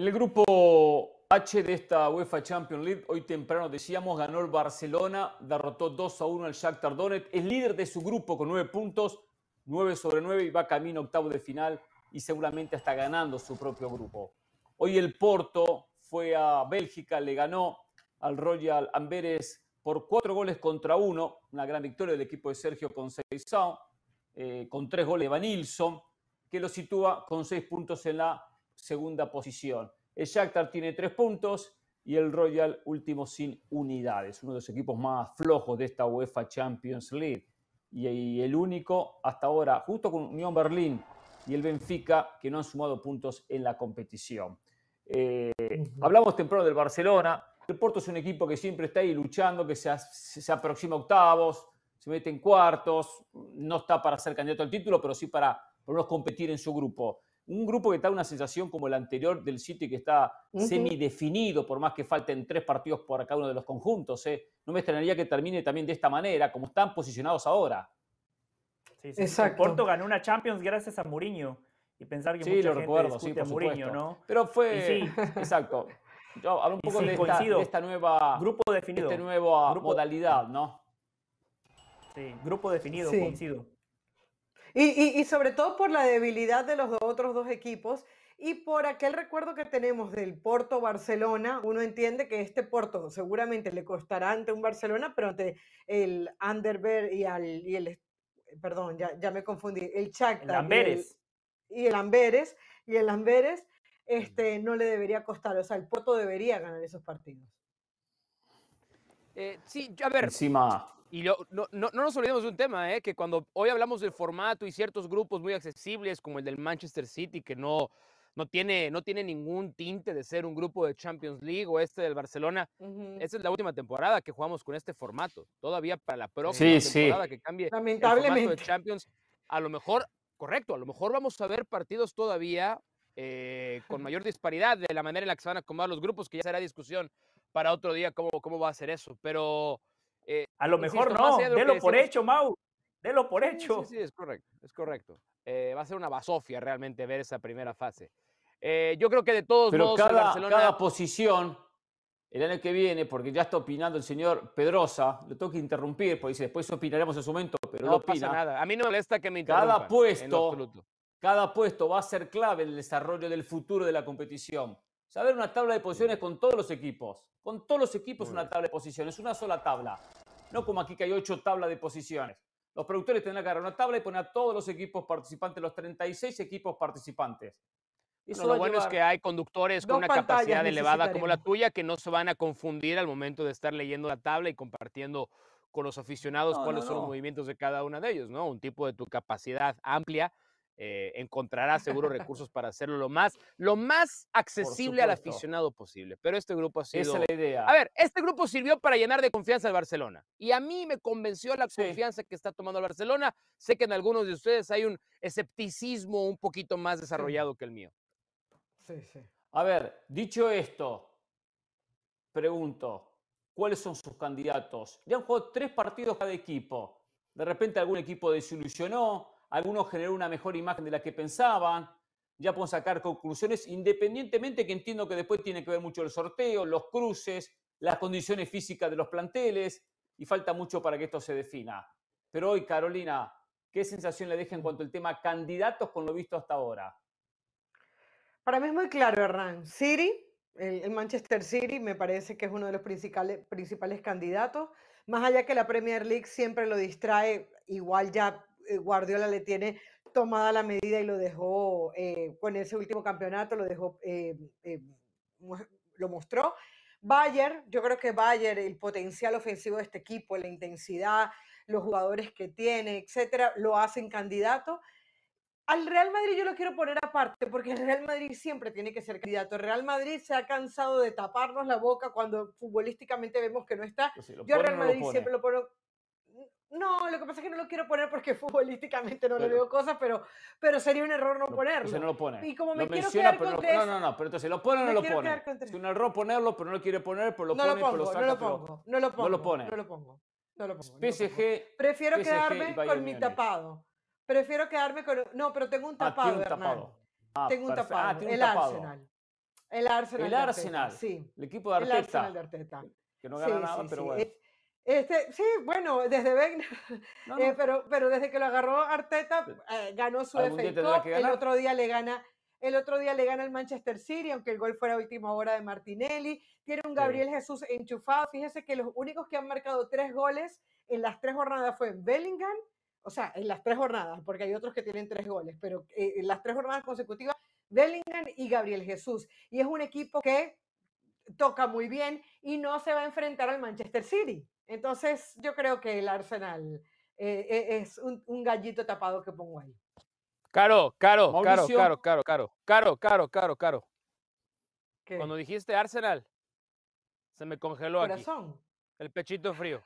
En el grupo H de esta UEFA Champions League, hoy temprano decíamos, ganó el Barcelona, derrotó 2 a 1 al Shakhtar Donetsk, es líder de su grupo con 9 puntos, 9 sobre 9 y va camino octavo de final y seguramente está ganando su propio grupo. Hoy el Porto fue a Bélgica, le ganó al Royal Amberes por 4 goles contra 1, una gran victoria del equipo de Sergio Conceição, eh, con 3 goles de Van que lo sitúa con 6 puntos en la segunda posición. El Shakhtar tiene tres puntos y el Royal último sin unidades, uno de los equipos más flojos de esta UEFA Champions League. Y el único hasta ahora, justo con Unión Berlín y el Benfica, que no han sumado puntos en la competición. Eh, hablamos temprano del Barcelona. El Porto es un equipo que siempre está ahí luchando, que se, se aproxima a octavos, se mete en cuartos, no está para ser candidato al título, pero sí para por lo competir en su grupo un grupo que da una sensación como el anterior del City que está semidefinido, por más que falten tres partidos por cada uno de los conjuntos. ¿eh? No me extrañaría que termine también de esta manera, como están posicionados ahora. Sí, sí. Porto ganó una Champions gracias a Mourinho. Y pensar que sí, mucha lo gente recuerdo, sí, Mourinho, ¿no? Pero fue. Sí. Exacto. Yo hablo un poco de esta, nueva. Grupo definido. De esta modalidad, ¿no? Sí, grupo definido, coincido. Y, sobre todo por la debilidad de los otros dos equipos y por aquel recuerdo que tenemos del Porto Barcelona, uno entiende que este Porto seguramente le costará ante un Barcelona, pero ante el Anderberg y, al, el, perdón, ya, me confundí, el Chacta El Amberes. Y el, Amberes, y el Amberes este, no le debería costar, o sea, el Porto debería ganar esos partidos. Eh, sí, a ver. Encima, y no, no, nos olvidemos de un tema, ¿eh? que cuando hoy hablamos del formato y ciertos grupos muy accesibles, como el del Manchester City, que no, no, tiene, no tiene ningún tinte de ser un grupo de Champions League o este del Barcelona, esta es la última temporada que jugamos con este formato. Todavía para la próxima temporada que cambie el a lo mejor, correcto, a lo mejor vamos a ver partidos todavía eh, con mayor disparidad de la manera en la que se van a acomodar los grupos, que ya será discusión para otro día cómo, cómo va a ser eso, pero eh, a lo mejor no, de lo por hecho, Mau, délo por hecho. Sí, es correcto, es correcto. Eh, va a ser una basofia realmente ver esa primera fase. Eh, yo creo que de todos Pero modos, cada, Barcelona... cada posición el año que viene, porque ya está opinando el señor Pedrosa, le tengo que interrumpir, porque después opinaremos en su momento, pero no, opina. pasa nada. A mí no me molesta que me Cada puesto, cada puesto va a ser clave en el desarrollo del futuro de la competición saber una tabla de posiciones con todos los equipos. Con todos los equipos una tabla de posiciones, una sola tabla. No como aquí que hay ocho tablas de posiciones. Los productores tendrán que agarrar una tabla y poner a todos los equipos participantes, los 36 equipos participantes. lo bueno es que hay conductores con una capacidad elevada como la tuya que no se van a confundir al momento de estar leyendo la tabla y compartiendo con los aficionados cuáles son los movimientos de cada uno de ellos, ¿no? Un tipo de tu capacidad amplia eh, encontrará seguro recursos para hacerlo lo más, lo más accesible al aficionado posible. Pero este grupo ha sido... Esa es la idea. A ver, este grupo sirvió para llenar de confianza al Barcelona. Y a mí me convenció la confianza que está tomando el Barcelona. Sé que en algunos de ustedes hay un escepticismo un poquito más desarrollado que el mío. Sí, sí. A ver, dicho esto, pregunto, ¿cuáles son sus candidatos? Ya han jugado tres partidos cada equipo. De repente algún equipo desilusionó, algunos generó una mejor imagen de la que pensaban, ya puedo sacar conclusiones, independientemente que entiendo que después tiene que ver mucho el sorteo, los cruces, las condiciones físicas de los planteles, y falta mucho para que esto se defina. Pero hoy, Carolina, ¿qué sensación le deja en cuanto al tema candidatos con lo visto hasta ahora? Para mí es muy claro, Hernán. City, el, Manchester City, me parece que es uno de los principales, principales candidatos. Más allá que la Premier League siempre lo distrae, igual ya eh, Guardiola le tiene tomada la medida y lo dejó eh, con ese último campeonato, lo dejó, eh, lo mostró. Bayern, yo creo que Bayern, el potencial ofensivo de este equipo, la intensidad, los jugadores que tiene, etcétera, lo hacen candidato. Al Real Madrid yo lo quiero poner aparte porque el Real Madrid siempre tiene que ser candidato. El Real Madrid se ha cansado de taparnos la boca cuando futbolísticamente vemos que no está. Pues yo al Real Madrid siempre lo pongo no, lo que pasa es que no lo quiero poner porque futbolísticamente no lo le veo cosas, pero, pero sería un error no ponerlo. no lo pone. Y como me quiero quedar con No, no, no, pero entonces lo pone o no lo pone. Es un error ponerlo, pero no lo quiere poner, pero lo no pone, lo pongo, no lo pongo, no lo pongo, no lo pone. No lo pongo. No lo pongo. PSG. Prefiero quedarme con mi tapado. Prefiero quedarme con. No, pero tengo un tapado. de tengo un tapado. el Arsenal. El Arsenal. El Arsenal. Sí. El equipo de Arteta. El Arsenal de Arteta. Que no gana nada, pero bueno. Este, sí, bueno, desde Begna, eh, pero, pero desde que lo agarró Arteta, eh, ganó su efecto, el otro día le gana el otro día le gana Manchester City, aunque el gol fuera a última hora de Martinelli. Tiene un Gabriel Jesús enchufado. Fíjese que los únicos que han marcado tres goles en las tres jornadas fue Bellingham, o sea, en las tres jornadas, porque hay otros que tienen tres goles, pero eh, en las tres jornadas consecutivas, Bellingham y Gabriel Jesús. Y es un equipo que toca muy bien y no se va a enfrentar al Manchester City. Entonces, yo creo que el Arsenal eh, e, es un, un, gallito tapado que pongo ahí. Caro, caro, caro, caro, caro, caro, caro, caro, caro, caro. Cuando dijiste Arsenal, se me congeló Corazón. aquí. El pechito frío.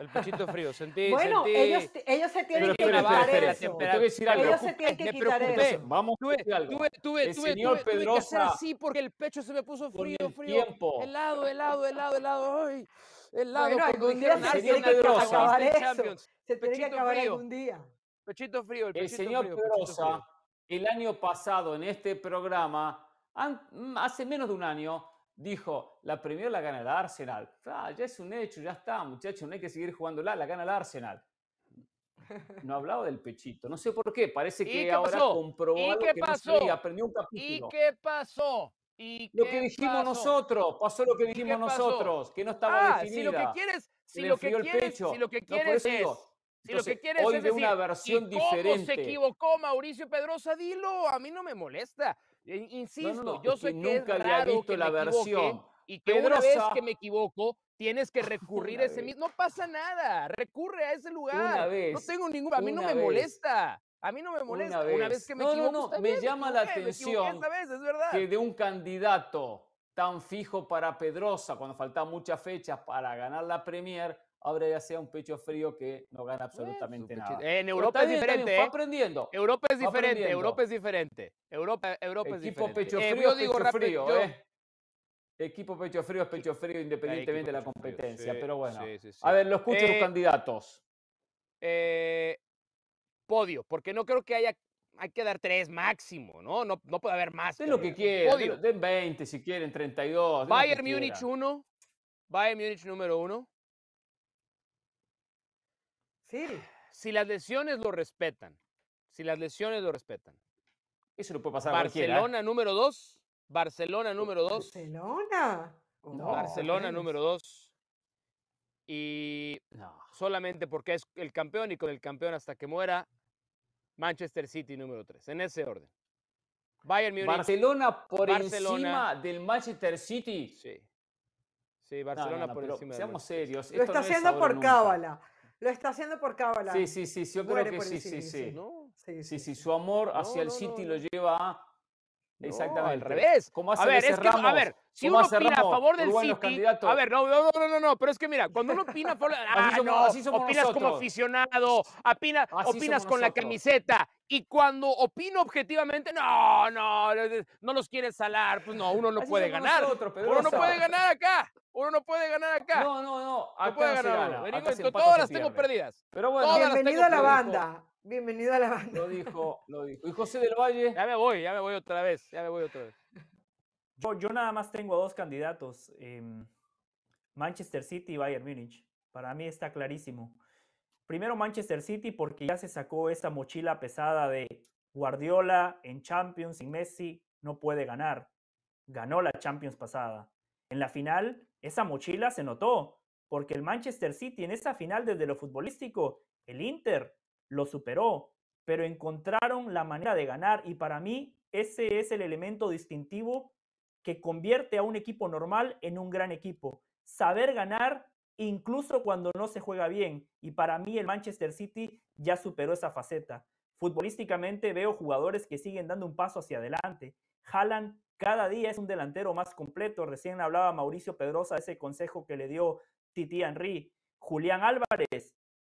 El pechito frío, sentí. Bueno, sentí... Ellos, ellos, se tienen que quitar eso. Ellos se tienen que quitar eso. Vamos, tuve, tuve, tuve, tuve, señor tuve, tuve que hacer así porque el pecho se me puso frío, frío. Tiempo. Helado, helado, helado, helado. Ay el frío, el, señor Perosa el año pasado en este programa, mm, hace menos de un año, dijo, la Premier la gana el Arsenal. Ah, ya es un hecho, ya está, muchachos, no hay que seguir jugando, la gana el Arsenal. No ha hablado del pechito, no sé por qué, parece que ahora comprobó ¿Y qué que pasó? No aprendió un capítulo. ¿Y qué pasó? ¿Y lo que dijimos nosotros, pasó lo que dijimos nosotros, que no estaba ah, definida. Si lo que quieres, si lo que quieres, si lo que quieres es, digo, si lo que quieres hoy es de decir, una versión ¿y cómo se equivocó Mauricio Pedrosa, dilo, a mí no me molesta. Eh, insisto, yo sé que, nunca es había visto que la versión y que una vez que me equivoco tienes que recurrir a ese mismo, no pasa nada, recurre a ese lugar. no tengo ningún, a mí no me molesta. A mí no me molesta. Una vez, que me no, me llama la atención que de un candidato tan fijo para Pedrosa, cuando faltan muchas fechas para ganar la Premier, ahora ya sea un pecho frío que no gana absolutamente nada. En Europa es diferente. Europa es diferente. Europa es diferente. Europa, es Equipo pecho eh, frío, digo pecho frío, ¿eh? Equipo pecho frío es pecho frío independientemente de la competencia, pero bueno. a ver, lo escucho los eh, candidatos. Eh, podio, porque no creo que haya, hay que dar tres máximo, ¿no? No, no puede haber más. Den lo que quieran, den, den, 20 si quieren, 32. Bayern Munich 1, Bayern Munich número 1. Sí. Si las lesiones lo respetan, si las lesiones lo respetan. Eso no puede pasar ¿eh? Barcelona número 2, Barcelona número 2. Barcelona. Barcelona número 2. Y solamente porque es el campeón y con el campeón hasta que muera, Manchester City número 3, en ese orden. Bayern Barcelona por encima del Manchester City. Sí. Sí, Barcelona por encima Seamos serios. Lo está haciendo por cábala. Lo está haciendo por cábala. Sí, sí, sí, yo creo que sí, sí, sí, sí. Sí, sí, su amor hacia el City lo lleva a Exactamente. al revés. a ver, es que, a ver, si uno opina a favor del City, a ver, no, no, no, no, no, pero es que mira, cuando uno opina a favor, ah, no, opinas como aficionado, opinas con la camiseta, y cuando opino objetivamente, no, no, no los quieres salar, pues no, uno no puede ganar, uno no puede ganar acá. Uno no puede ganar acá. No, no, no. Acá no puede ganar. Gana. Venimos, todas las tengo perdidas. Pero bueno, bienvenido a la banda. Bienvenido a la banda. Lo dijo, lo dijo. Y José del Valle. Ya me voy, ya me voy otra vez. Ya me voy otra vez. Yo, nada más tengo a dos candidatos: em, Manchester City y Bayern Múnich. Para mí está clarísimo. Primero Manchester City porque ya se sacó esa mochila pesada de Guardiola en Champions y Messi no puede ganar. Ganó la Champions pasada. En la final, esa mochila se notó, porque el Manchester City en esa final desde lo futbolístico, el Inter lo superó, pero encontraron la manera de ganar y para mí ese es el elemento distintivo que convierte a un equipo normal en un gran equipo. Saber ganar incluso cuando no se juega bien y para mí el Manchester City ya superó esa faceta. Futbolísticamente veo jugadores que siguen dando un paso hacia adelante. Haaland cada día es un delantero más completo. Recién hablaba Mauricio Pedrosa de ese consejo que le dio Titi Henry. Julián Álvarez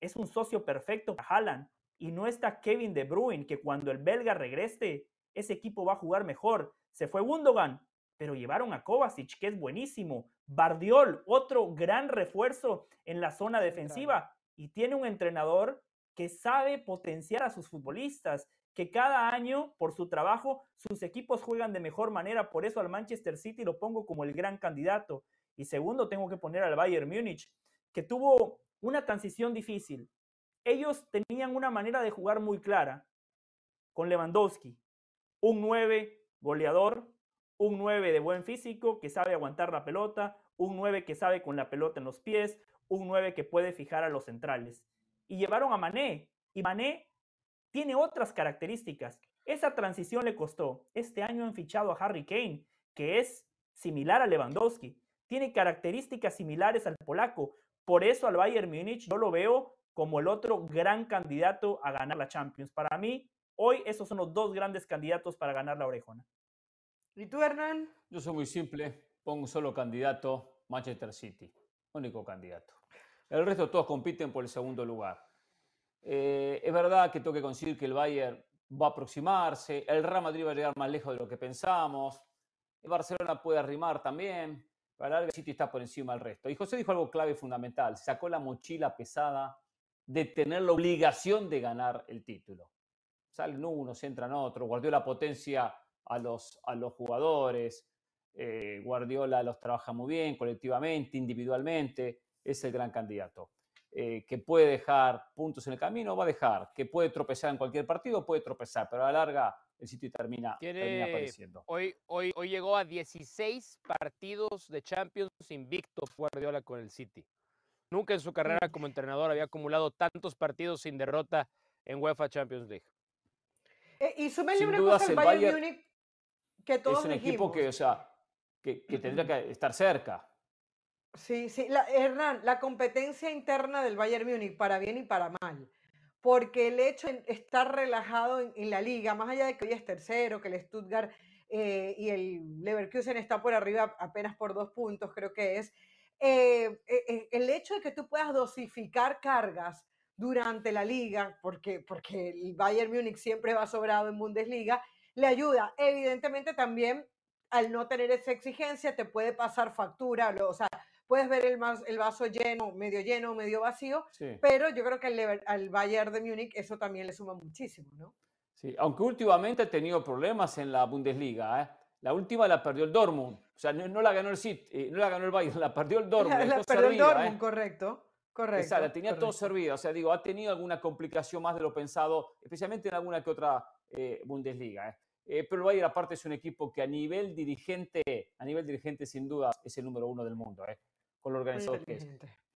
es un socio perfecto para Haaland. Y no está Kevin De Bruyne, que cuando el belga regrese, ese equipo va a jugar mejor. Se fue Gundogan, pero llevaron a Kovacic, que es buenísimo. Bardiol, otro gran refuerzo en la zona defensiva. Y tiene un entrenador que sabe potenciar a sus futbolistas, que cada año, por su trabajo, sus equipos juegan de mejor manera. Por eso al Manchester City lo pongo como el gran candidato. Y segundo, tengo que poner al Bayern Múnich, que tuvo una transición difícil. Ellos tenían una manera de jugar muy clara con Lewandowski, un 9 goleador, un 9 de buen físico que sabe aguantar la pelota, un 9 que sabe con la pelota en los pies, un 9 que puede fijar a los centrales y llevaron a Mané. Y Mané tiene otras características. Esa transición le costó. Este año han fichado a Harry Kane, que es similar a Lewandowski. Tiene características similares al polaco. Por eso al Bayern Múnich yo lo veo como el otro gran candidato a ganar la Champions. Para mí, hoy esos son los dos grandes candidatos para ganar la orejona. ¿Y tú, Hernán? Yo soy muy simple. Pongo un solo candidato, Manchester City. Único candidato. El resto todos compiten por el segundo lugar. Eh, es verdad que tengo que que el Bayern va a aproximarse, el Real Madrid va a llegar más lejos de lo que pensamos, el Barcelona puede arrimar también, pero el City está por encima del resto. Y José dijo algo clave y fundamental, sacó la mochila pesada de tener la obligación de ganar el título. Salen unos, entran otros, la potencia a los, a los jugadores, eh, Guardiola los trabaja muy bien colectivamente, individualmente es el gran candidato. Eh, que puede dejar puntos en el camino, va a dejar, que puede tropezar en cualquier partido, puede tropezar, pero a la larga el City termina, apareciendo. Hoy, hoy, llegó a 16 partidos de Champions invicto Guardiola con el City. Nunca en su carrera como entrenador había acumulado tantos partidos sin derrota en UEFA Champions League. Eh, y su Bayern, que todos es un equipo que, sea, que tendría que estar cerca Sí, sí, la, Hernán, la competencia interna del Bayern Múnich, para bien y para mal, porque el hecho de estar relajado en, la liga, más allá de que hoy es tercero, que el Stuttgart eh, y el Leverkusen está por arriba apenas por dos puntos, creo que es, eh, eh, el hecho de que tú puedas dosificar cargas durante la liga, porque, porque el Bayern Múnich siempre va sobrado en Bundesliga, le ayuda. Evidentemente también al no tener esa exigencia te puede pasar factura, o sea, puedes ver el, el vaso lleno, medio lleno, medio vacío, pero yo creo que al, Bayern de Múnich eso también le suma muchísimo, ¿no? Sí, aunque últimamente ha tenido problemas en la Bundesliga, ¿eh? La última la perdió el Dortmund, o sea, no, la ganó el City, eh, no la ganó el Bayern, la perdió el Dortmund. La, la perdió el ¿eh? Dortmund, correcto. Correcto. O sea, la tenía todo servido. O sea, digo, ha tenido alguna complicación más de lo pensado, especialmente en alguna que otra eh, Bundesliga. Eh, pero el Bayern aparte es un equipo que a nivel dirigente, a nivel dirigente sin duda es el número uno del mundo. Eh con lo organizado que es.